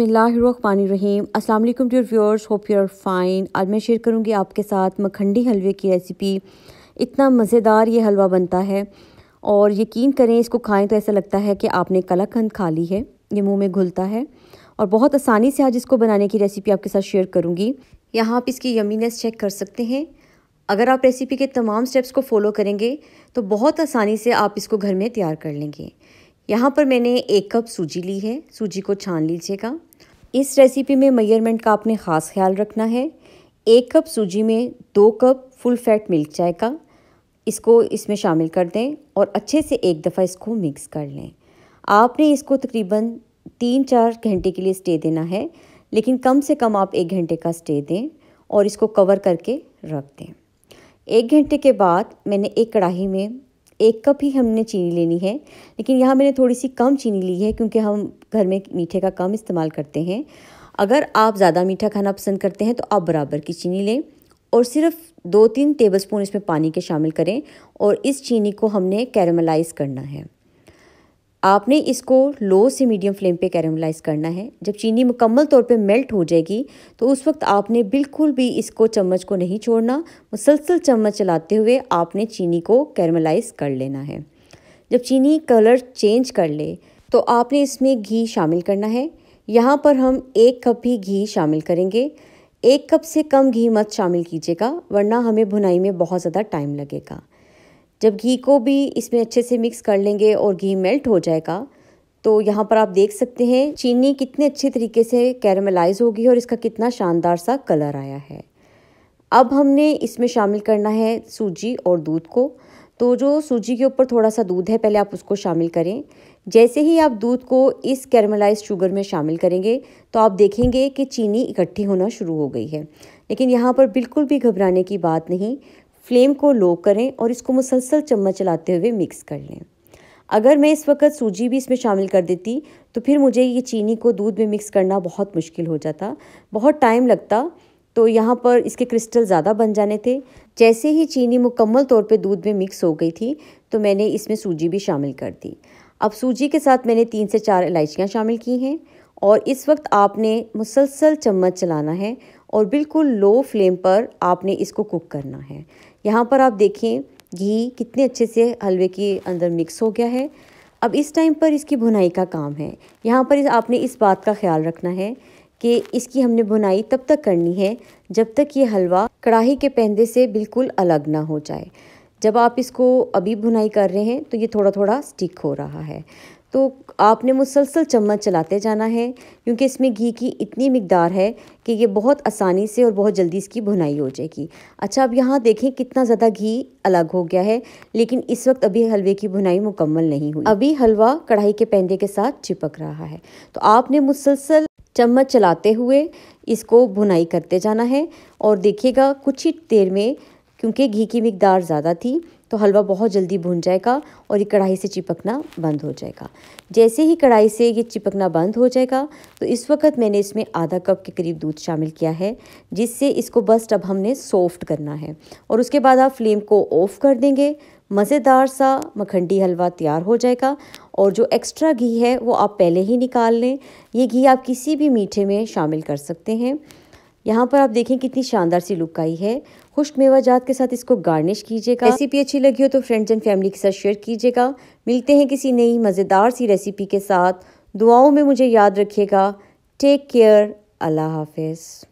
बिसमीम अस्सलाम वालेकुम dear viewers hope you are fine आज मैं शेयर करूंगी आपके साथ मखंडी हलवे की रेसिपी इतना मज़ेदार ये हलवा बनता है और यकीन करें इसको खाएं तो ऐसा लगता है कि आपने कलाकंद खा ली है ये मुंह में घुलता है और बहुत आसानी से आज इसको बनाने की रेसिपी आपके साथ शेयर करूँगी यहाँ आप इसकी यमीनेस चेक कर सकते हैं अगर आप रेसिपी के तमाम स्टेप्स को फॉलो करेंगे तो बहुत आसानी से आप इसको घर में तैयार कर लेंगे यहाँ पर मैंने एक कप सूजी ली है सूजी को छान लीजिएगा इस रेसिपी में मेयरमेंट का आपने ख़ास ख्याल रखना है एक कप सूजी में दो कप फुल फैट मिल्क चाय का इसको इसमें शामिल कर दें और अच्छे से एक दफ़ा इसको मिक्स कर लें आपने इसको तकरीबन तीन चार घंटे के लिए स्टे देना है लेकिन कम से कम आप एक घंटे का स्टे दें और इसको कवर करके रख दें एक घंटे के बाद मैंने एक कढ़ाई में एक कप ही हमने चीनी लेनी है लेकिन यहाँ मैंने थोड़ी सी कम चीनी ली है क्योंकि हम घर में मीठे का कम इस्तेमाल करते हैं अगर आप ज़्यादा मीठा खाना पसंद करते हैं तो आप बराबर की चीनी लें और सिर्फ दो तीन टेबलस्पून इसमें पानी के शामिल करें और इस चीनी को हमने कैरमलाइज करना है आपने इसको लो से मीडियम फ्लेम पे कैरमलाइज करना है जब चीनी मुकम्मल तौर पे मेल्ट हो जाएगी तो उस वक्त आपने बिल्कुल भी इसको चम्मच को नहीं छोड़ना मुसलसल चम्मच चलाते हुए आपने चीनी को कैरमलाइज कर लेना है जब चीनी कलर चेंज कर ले तो आपने इसमें घी शामिल करना है यहाँ पर हम एक कप ही घी शामिल करेंगे एक कप से कम घी मत शामिल कीजिएगा वरना हमें भुनाई में बहुत ज़्यादा टाइम लगेगा जब घी को भी इसमें अच्छे से मिक्स कर लेंगे और घी मेल्ट हो जाएगा तो यहाँ पर आप देख सकते हैं चीनी कितने अच्छे तरीके से कैरमलाइज होगी और इसका कितना शानदार सा कलर आया है अब हमने इसमें शामिल करना है सूजी और दूध को तो जो सूजी के ऊपर थोड़ा सा दूध है पहले आप उसको शामिल करें जैसे ही आप दूध को इस कैरमलाइज शुगर में शामिल करेंगे तो आप देखेंगे कि चीनी इकट्ठी होना शुरू हो गई है लेकिन यहाँ पर बिल्कुल भी घबराने की बात नहीं फ्लेम को लो करें और इसको मुसलसल चम्मच चलाते हुए मिक्स कर लें अगर मैं इस वक्त सूजी भी इसमें शामिल कर देती तो फिर मुझे ये चीनी को दूध में मिक्स करना बहुत मुश्किल हो जाता बहुत टाइम लगता तो यहाँ पर इसके क्रिस्टल ज़्यादा बन जाने थे जैसे ही चीनी मुकम्मल तौर पे दूध में मिक्स हो गई थी तो मैंने इसमें सूजी भी शामिल कर दी अब सूजी के साथ मैंने तीन से चार इलायचियाँ शामिल की हैं और इस वक्त आपने मुसलसल चम्मच चलाना है और बिल्कुल लो फ्लेम पर आपने इसको कुक करना है यहाँ पर आप देखें घी कितने अच्छे से हलवे के अंदर मिक्स हो गया है अब इस टाइम पर इसकी भुनाई का काम है यहाँ पर आपने इस बात का ख्याल रखना है कि इसकी हमने भुनाई तब तक करनी है जब तक ये हलवा कढ़ाई के पहनदे से बिल्कुल अलग ना हो जाए जब आप इसको अभी भुनाई कर रहे हैं तो ये थोड़ा थोड़ा स्टिक हो रहा है तो आपने मुसलसल चम्मच चलाते जाना है क्योंकि इसमें घी की इतनी मकदार है कि ये बहुत आसानी से और बहुत जल्दी इसकी भुनाई हो जाएगी अच्छा अब यहाँ देखें कितना ज़्यादा घी अलग हो गया है लेकिन इस वक्त अभी हलवे की भुनाई मुकम्मल नहीं हुई अभी हलवा कढ़ाई के पैंदे के साथ चिपक रहा है तो आपने मुसलसल चम्मच चलाते हुए इसको भुनाई करते जाना है और देखिएगा कुछ ही देर में क्योंकि घी की मकदार ज़्यादा थी तो हलवा बहुत जल्दी भुन जाएगा और ये कढ़ाई से चिपकना बंद हो जाएगा जैसे ही कढ़ाई से ये चिपकना बंद हो जाएगा तो इस वक्त मैंने इसमें आधा कप के करीब दूध शामिल किया है जिससे इसको बस अब हमने सॉफ्ट करना है और उसके बाद आप फ्लेम को ऑफ कर देंगे मज़ेदार सा मखंडी हलवा तैयार हो जाएगा और जो एक्स्ट्रा घी है वो आप पहले ही निकाल लें ये घी आप किसी भी मीठे में शामिल कर सकते हैं यहाँ पर आप देखें कितनी शानदार सी लुक आई है खुश्क मेवा जात के साथ इसको गार्निश कीजिएगा रेसिपी अच्छी लगी हो तो फ्रेंड्स एंड फैमिली के साथ शेयर कीजिएगा मिलते हैं किसी नई मज़ेदार सी रेसिपी के साथ दुआओं में मुझे याद रखिएगा टेक केयर अल्लाह हाफिज़